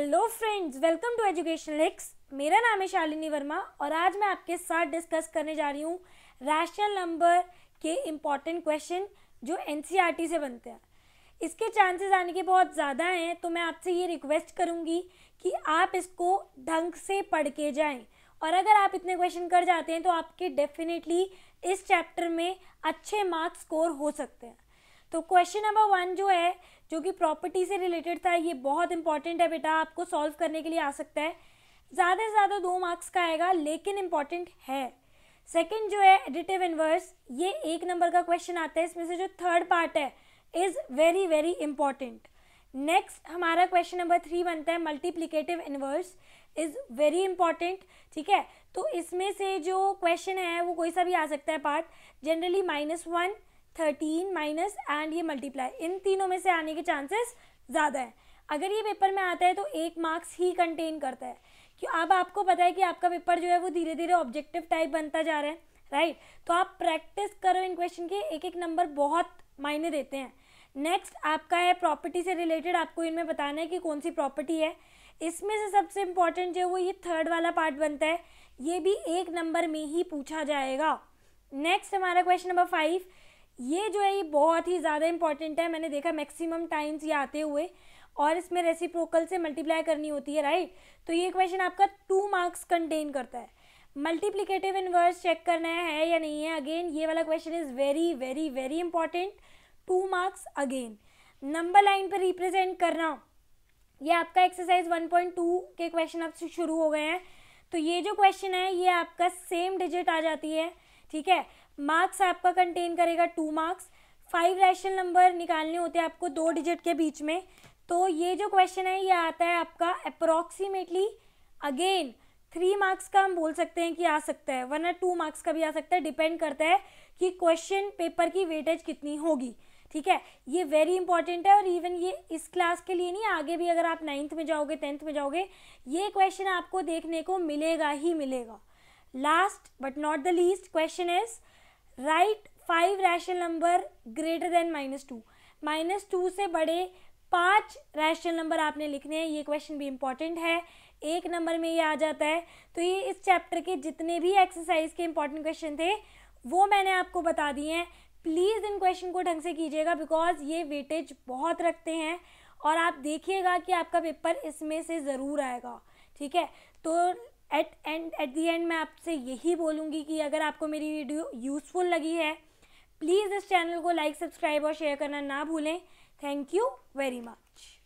hello friends welcome to education links मेरा नाम है शालिनी वर्मा और आज मैं आपके साथ डिस्कस करने जा रही हूँ रैशनल नंबर के इम्पॉर्टेंट क्वेश्चन जो एन e से बनते हैं इसके चांसेस आने के बहुत ज़्यादा हैं तो मैं आपसे ये रिक्वेस्ट करूँगी कि आप इसको ढंग से पढ़ के जाएँ और अगर आप इतने क्वेश्चन कर जाते हैं तो आपके डेफिनेटली इस चैप्टर में अच्छे मार्क्स स्कोर हो सकते हैं तो क्वेश्चन नंबर वन जो है जो कि प्रॉपर्टी से रिलेटेड था ये बहुत इंपॉर्टेंट है बेटा आपको सॉल्व करने के लिए आ सकता है ज़्यादा से ज़्यादा दो मार्क्स का आएगा लेकिन इंपॉर्टेंट है सेकेंड जो है एडिटिव इनवर्स ये एक नंबर का क्वेश्चन आता है इसमें से जो थर्ड पार्ट है is very very important next हमारा क्वेश्चन नंबर थ्री बनता है multiplicative inverse is very important ठीक है तो इसमें से जो क्वेश्चन है वो कोई सा भी आ सकता है part generally minus one thirteen minus and ये मल्टीप्लाई इन तीनों में से आने के चांसेस ज़्यादा हैं अगर ये पेपर में आता है तो एक मार्क्स ही कंटेन करता है क्यों अब आपको पता है कि आपका पेपर जो है वो धीरे धीरे ऑब्जेक्टिव टाइप बनता जा रहा है राइट तो आप प्रैक्टिस करो इन क्वेश्चन के एक एक नंबर बहुत मायने देते हैं नेक्स्ट आपका है प्रॉपर्टी से रिलेटेड आपको इनमें बताना है कि कौन सी प्रॉपर्टी है इसमें से सबसे इम्पॉर्टेंट जो है वो ये थर्ड वाला पार्ट बनता है ये भी एक नंबर में ही पूछा जाएगा नेक्स्ट हमारा क्वेश्चन नंबर फाइव ये जो है ये बहुत ही ज़्यादा इंपॉर्टेंट है मैंने देखा मैक्सिमम टाइम्स ये आते हुए और इसमें रेसिप्रोकल से मल्टीप्लाई करनी होती है राइट तो ये क्वेश्चन आपका टू मार्क्स कंटेन करता है मल्टीप्लीकेटिव इनवर्स चेक करना है या नहीं है अगेन ये वाला question is very very very important two marks again number line पर रिप्रेजेंट करना ये आपका एक्सरसाइज 1.2 के क्वेश्चन आपसे शुरू हो गए हैं तो ये जो क्वेश्चन है ये आपका सेम डिजिट आ जाती है ठीक है मार्क्स आपका कंटेन करेगा two marks five rational number निकालने होते हैं आपको दो डिजिट के बीच में तो ये जो क्वेश्चन है ये आता है आपका अप्रॉक्सीमेटली अगेन थ्री मार्क्स का हम बोल सकते हैं कि आ सकता है वरना टू मार्क्स का भी आ सकता है डिपेंड करता है कि क्वेश्चन पेपर की वेटेज कितनी होगी ठीक है ये वेरी इंपॉर्टेंट है और इवन ये इस क्लास के लिए नहीं आगे भी अगर आप नाइन्थ में जाओगे टेंथ में जाओगे ये क्वेश्चन आपको देखने को मिलेगा ही मिलेगा last but not the least question is write five rational number greater than minus two minus two से बड़े पांच रैशनल नंबर आपने लिखने हैं ये क्वेश्चन भी इम्पॉर्टेंट है एक नंबर में ये आ जाता है तो ये इस चैप्टर के जितने भी एक्सरसाइज के इंपॉर्टेंट क्वेश्चन थे वो मैंने आपको बता दिए हैं प्लीज़ इन क्वेश्चन को ढंग से कीजिएगा बिकॉज ये वेटेज बहुत रखते हैं और आप देखिएगा कि आपका पेपर इसमें से ज़रूर आएगा ठीक है तो at and at the end मैं आपसे यही बोलूँगी कि अगर आपको मेरी वीडियो यूज़फुल लगी है प्लीज़ इस चैनल को लाइक सब्सक्राइब और शेयर करना ना भूलें थैंक यू वेरी मच